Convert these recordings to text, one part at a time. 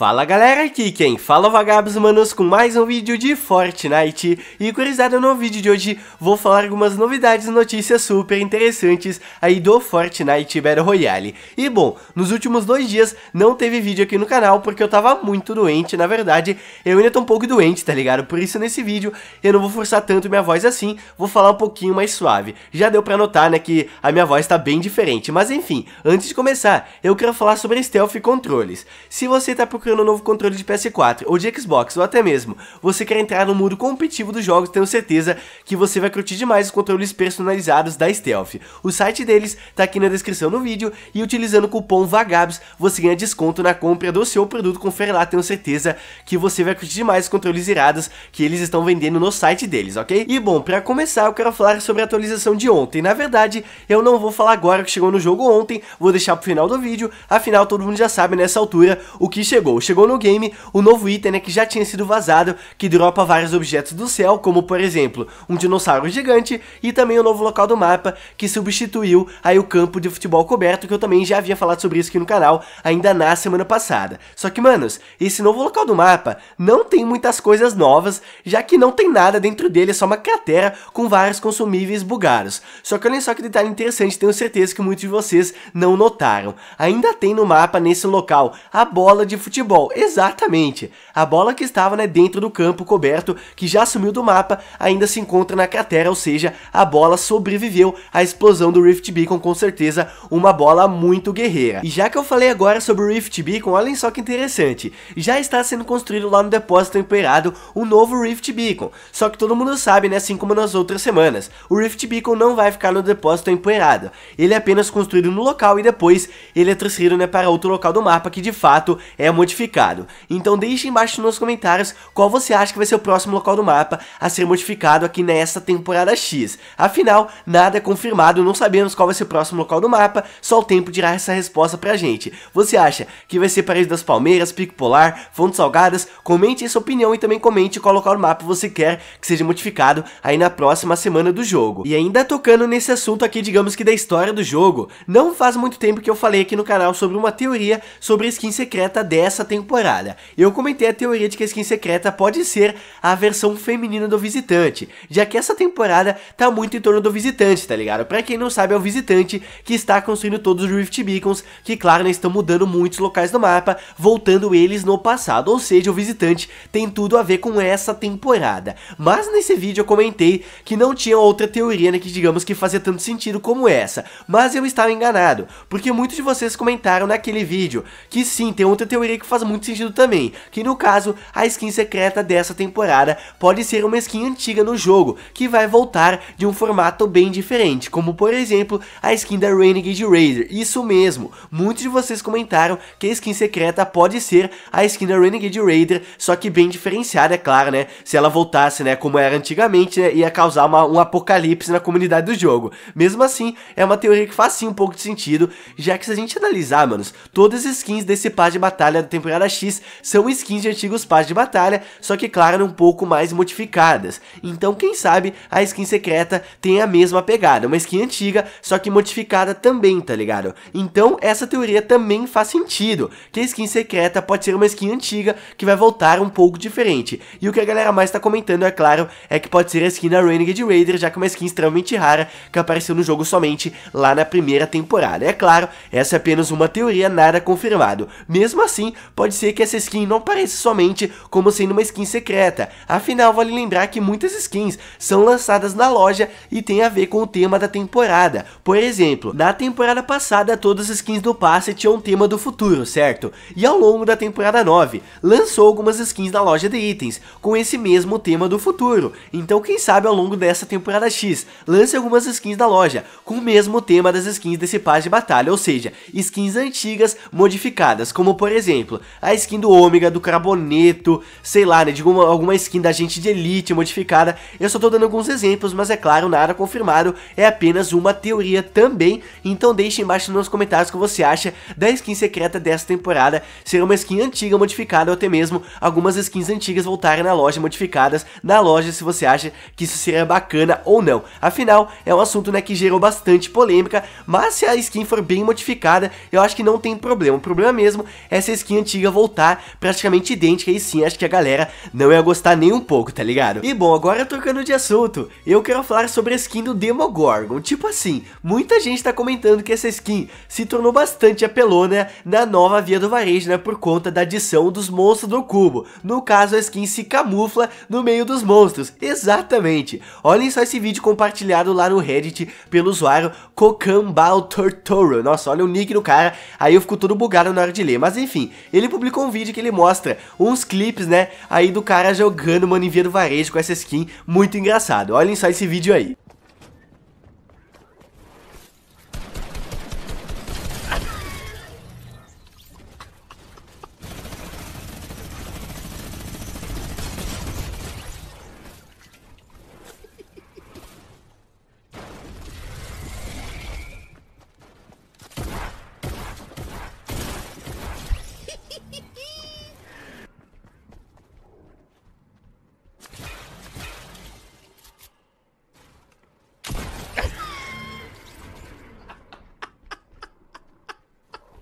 Fala galera, aqui quem fala é Vagabos Manos com mais um vídeo de Fortnite E curiosidade no vídeo de hoje vou falar algumas novidades e notícias super interessantes aí do Fortnite Battle Royale E bom, nos últimos dois dias não teve vídeo aqui no canal porque eu tava muito doente, na verdade eu ainda tô um pouco doente, tá ligado? Por isso nesse vídeo eu não vou forçar tanto minha voz assim, vou falar um pouquinho mais suave Já deu pra notar né que a minha voz tá bem diferente, mas enfim, antes de começar eu quero falar sobre Stealth Controles Se você tá procurando no novo controle de PS4 ou de Xbox, ou até mesmo você quer entrar no mundo competitivo dos jogos, tenho certeza que você vai curtir demais os controles personalizados da Stealth. O site deles tá aqui na descrição do vídeo e utilizando o cupom VAGABS você ganha desconto na compra do seu produto, confere lá, tenho certeza que você vai curtir demais os controles irados que eles estão vendendo no site deles, ok? E bom, para começar eu quero falar sobre a atualização de ontem, na verdade eu não vou falar agora que chegou no jogo ontem, vou deixar pro final do vídeo, afinal todo mundo já sabe nessa altura o que chegou. Chegou no game o novo item né, que já tinha sido vazado, que dropa vários objetos do céu, como por exemplo, um dinossauro gigante e também o um novo local do mapa, que substituiu aí o campo de futebol coberto, que eu também já havia falado sobre isso aqui no canal, ainda na semana passada. Só que, manos, esse novo local do mapa não tem muitas coisas novas, já que não tem nada dentro dele, é só uma cratera com vários consumíveis bugados. Só que olhem só que detalhe interessante, tenho certeza que muitos de vocês não notaram. Ainda tem no mapa, nesse local, a bola de futebol futebol. Exatamente. A bola que estava né, dentro do campo coberto, que já sumiu do mapa, ainda se encontra na cratera, ou seja, a bola sobreviveu à explosão do Rift Beacon, com certeza uma bola muito guerreira. E já que eu falei agora sobre o Rift Beacon, olhem só que interessante. Já está sendo construído lá no depósito emperado o um novo Rift Beacon. Só que todo mundo sabe, né, assim como nas outras semanas, o Rift Beacon não vai ficar no depósito empoeirado. Ele é apenas construído no local e depois ele é transferido né, para outro local do mapa que de fato é modificado modificado. Então deixe embaixo nos comentários qual você acha que vai ser o próximo local do mapa a ser modificado aqui nesta temporada X. Afinal, nada é confirmado, não sabemos qual vai ser o próximo local do mapa, só o tempo dirá essa resposta pra gente. Você acha que vai ser Parede das Palmeiras, Pico Polar, Fontes Salgadas? Comente sua opinião e também comente qual local do mapa você quer que seja modificado aí na próxima semana do jogo. E ainda tocando nesse assunto aqui, digamos que da história do jogo, não faz muito tempo que eu falei aqui no canal sobre uma teoria sobre a skin secreta dessa essa temporada. Eu comentei a teoria de que a skin secreta pode ser a versão feminina do visitante, já que essa temporada tá muito em torno do visitante, tá ligado? Pra quem não sabe, é o visitante que está construindo todos os Rift Beacons, que claro, né, estão mudando muitos locais do mapa, voltando eles no passado, ou seja, o visitante tem tudo a ver com essa temporada. Mas nesse vídeo eu comentei que não tinha outra teoria, né, que digamos que fazia tanto sentido como essa, mas eu estava enganado, porque muitos de vocês comentaram naquele vídeo que sim, tem outra teoria que faz muito sentido também, que no caso, a skin secreta dessa temporada pode ser uma skin antiga no jogo, que vai voltar de um formato bem diferente, como por exemplo, a skin da Renegade Raider isso mesmo, muitos de vocês comentaram que a skin secreta pode ser a skin da Renegade Raider, só que bem diferenciada, é claro, né, se ela voltasse, né, como era antigamente, né, ia causar uma, um apocalipse na comunidade do jogo, mesmo assim, é uma teoria que faz sim um pouco de sentido, já que se a gente analisar, manos, todas as skins desse par de batalha da temporada temporada X são skins de antigos passes de batalha, só que claro, um pouco mais modificadas. Então quem sabe a skin secreta tem a mesma pegada, uma skin antiga, só que modificada também, tá ligado? Então essa teoria também faz sentido, que a skin secreta pode ser uma skin antiga que vai voltar um pouco diferente. E o que a galera mais tá comentando, é claro, é que pode ser a skin da Renegade Raider, já que é uma skin extremamente rara que apareceu no jogo somente lá na primeira temporada. É claro, essa é apenas uma teoria, nada confirmado. Mesmo assim, pode ser que essa skin não apareça somente como sendo uma skin secreta, afinal vale lembrar que muitas skins são lançadas na loja e tem a ver com o tema da temporada. Por exemplo, na temporada passada todas as skins do passe tinham um tema do futuro, certo? E ao longo da temporada 9, lançou algumas skins na loja de itens, com esse mesmo tema do futuro. Então quem sabe ao longo dessa temporada X, lance algumas skins na loja, com o mesmo tema das skins desse passe de batalha, ou seja, skins antigas modificadas, como por exemplo, a skin do Ômega, do Carboneto, sei lá, né, de alguma, alguma skin da gente de Elite modificada. Eu só tô dando alguns exemplos, mas é claro, nada confirmado, é apenas uma teoria também. Então deixe embaixo nos comentários o que você acha da skin secreta dessa temporada. Será uma skin antiga modificada ou até mesmo algumas skins antigas voltarem na loja modificadas na loja se você acha que isso seria bacana ou não. Afinal, é um assunto né, que gerou bastante polêmica, mas se a skin for bem modificada, eu acho que não tem problema. O problema mesmo é se a skin antiga antiga voltar praticamente idêntica, e sim, acho que a galera não ia gostar nem um pouco, tá ligado? E bom, agora trocando de assunto, eu quero falar sobre a skin do Demogorgon. Tipo assim, muita gente tá comentando que essa skin se tornou bastante apelona na nova Via do Varejo, né, por conta da adição dos monstros do cubo. No caso, a skin se camufla no meio dos monstros. Exatamente. Olhem só esse vídeo compartilhado lá no Reddit pelo usuário Cocambal Tortoro. Nossa, olha o nick do cara, aí eu fico todo bugado na hora de ler. Mas enfim, ele publicou um vídeo que ele mostra uns clipes, né, aí do cara jogando via do varejo com essa skin, muito engraçado. Olhem só esse vídeo aí.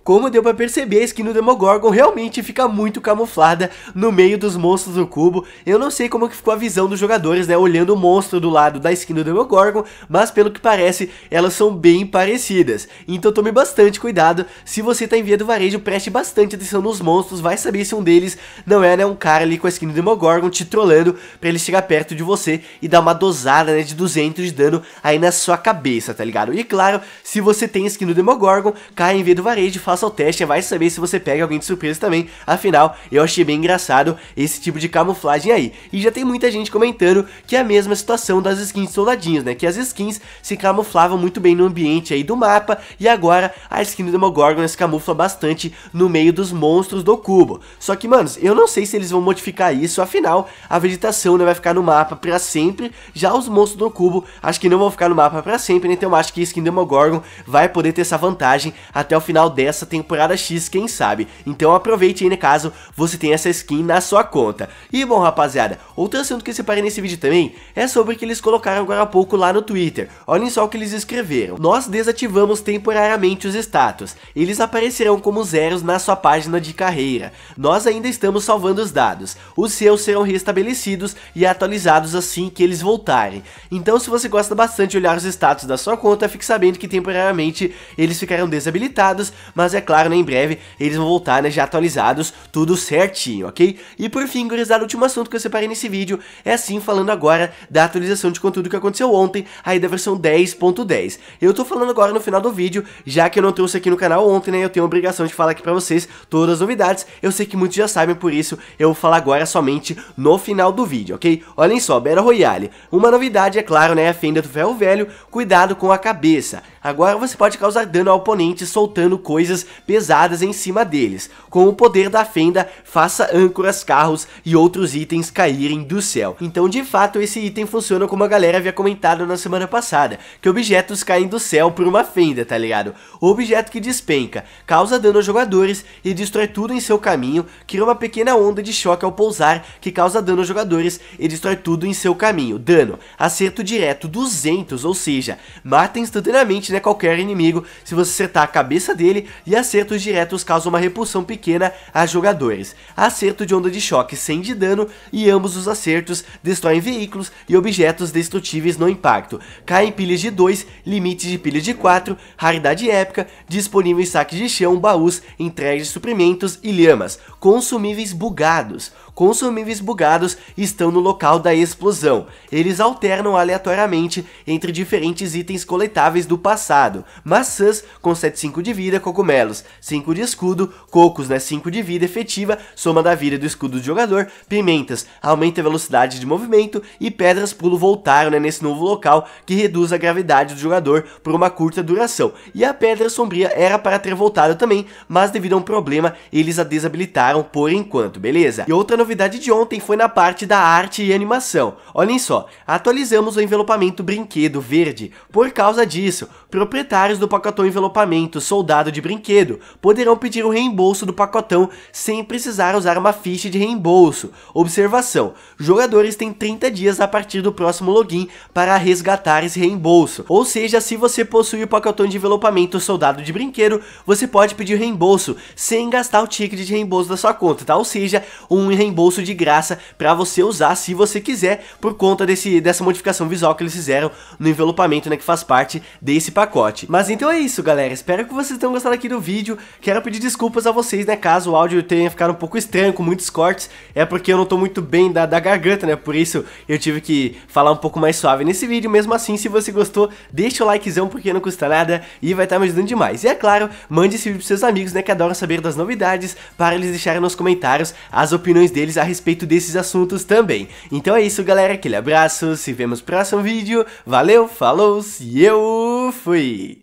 Como deu pra perceber, a skin do Demogorgon realmente fica muito camuflada no meio dos monstros do cubo. Eu não sei como que ficou a visão dos jogadores, né, olhando o monstro do lado da skin do Demogorgon, mas pelo que parece, elas são bem parecidas. Então tome bastante cuidado, se você tá em via do varejo, preste bastante atenção nos monstros, vai saber se um deles não é, né, um cara ali com a skin do Demogorgon te trolando pra ele chegar perto de você e dar uma dosada, né, de 200 de dano aí na sua cabeça, tá ligado? E claro, se você tem skin do Demogorgon, cai em via do varejo e faça faça o teste, vai saber se você pega alguém de surpresa também. Afinal, eu achei bem engraçado esse tipo de camuflagem aí. E já tem muita gente comentando que é a mesma situação das skins soldadinhos, né? Que as skins se camuflavam muito bem no ambiente aí do mapa e agora a skin do Demogorgon se camufla bastante no meio dos monstros do cubo. Só que, manos, eu não sei se eles vão modificar isso, afinal, a vegetação né, vai ficar no mapa pra sempre, já os monstros do cubo acho que não vão ficar no mapa pra sempre, né? Então eu acho que a skin do Demogorgon vai poder ter essa vantagem até o final dessa temporada X, quem sabe. Então aproveite aí, né, caso, você tenha essa skin na sua conta. E bom, rapaziada, outro assunto que eu separei nesse vídeo também é sobre o que eles colocaram agora há pouco lá no Twitter. Olhem só o que eles escreveram. Nós desativamos temporariamente os status. Eles aparecerão como zeros na sua página de carreira. Nós ainda estamos salvando os dados. Os seus serão restabelecidos e atualizados assim que eles voltarem. Então se você gosta bastante de olhar os status da sua conta, fique sabendo que temporariamente eles ficarão desabilitados, mas é é claro, né, em breve eles vão voltar, né, já atualizados, tudo certinho, ok? E por fim, gurizada, o último assunto que eu separei nesse vídeo é assim, falando agora da atualização de conteúdo que aconteceu ontem, aí da versão 10.10. Eu tô falando agora no final do vídeo, já que eu não trouxe aqui no canal ontem, né, eu tenho a obrigação de falar aqui pra vocês todas as novidades, eu sei que muitos já sabem, por isso eu vou falar agora somente no final do vídeo, ok? Olhem só, Battle Royale, uma novidade, é claro, né, a fenda do ferro velho, cuidado com a cabeça. Agora você pode causar dano ao oponente soltando coisas coisas pesadas em cima deles. Com o poder da fenda, faça âncoras, carros e outros itens caírem do céu. Então, de fato, esse item funciona como a galera havia comentado na semana passada, que objetos caem do céu por uma fenda, tá ligado? O objeto que despenca, causa dano aos jogadores e destrói tudo em seu caminho, cria uma pequena onda de choque ao pousar que causa dano aos jogadores e destrói tudo em seu caminho. Dano, acerto direto 200, ou seja, mata instantaneamente né, qualquer inimigo se você acertar a cabeça dele e acertos diretos causam uma repulsão pequena a jogadores. Acerto de onda de choque 100 de dano e ambos os acertos destroem veículos e objetos destrutíveis no impacto. Caem pilhas de 2, limites de pilhas de 4, raridade épica, disponível em saques de chão, baús, entregas de suprimentos e lhamas. Consumíveis bugados. Consumíveis bugados estão no local da explosão. Eles alternam aleatoriamente entre diferentes itens coletáveis do passado. Maçãs com 75 de vida, cogumelos duelos, 5 de escudo, cocos, né, 5 de vida efetiva, soma da vida do escudo do jogador, pimentas, aumenta a velocidade de movimento e pedras pulo voltaram né, nesse novo local que reduz a gravidade do jogador por uma curta duração. E a pedra sombria era para ter voltado também, mas devido a um problema eles a desabilitaram por enquanto, beleza? E outra novidade de ontem foi na parte da arte e animação. Olhem só, atualizamos o envelopamento brinquedo verde. Por causa disso, proprietários do pacotão envelopamento soldado de brinquedo brinquedo poderão pedir o reembolso do pacotão sem precisar usar uma ficha de reembolso. Observação: jogadores têm 30 dias a partir do próximo login para resgatar esse reembolso. Ou seja, se você possui o pacotão de envelopamento soldado de brinquedo, você pode pedir reembolso sem gastar o ticket de reembolso da sua conta, tá? Ou seja, um reembolso de graça para você usar se você quiser por conta desse, dessa modificação visual que eles fizeram no envelopamento, né, que faz parte desse pacote. Mas então é isso, galera. Espero que vocês tenham gostado aqui do vídeo. Quero pedir desculpas a vocês, né, caso o áudio tenha ficado um pouco estranho, com muitos cortes. É porque eu não tô muito bem da, da garganta, né, por isso eu tive que falar um pouco mais suave nesse vídeo. Mesmo assim, se você gostou, deixa o likezão porque não custa nada e vai estar tá me ajudando demais. E é claro, mande esse vídeo pros seus amigos, né, que adoram saber das novidades, para eles deixarem nos comentários as opiniões deles a respeito desses assuntos também. Então é isso, galera, aquele abraço, se vemos no próximo vídeo. Valeu, falou, e eu fui!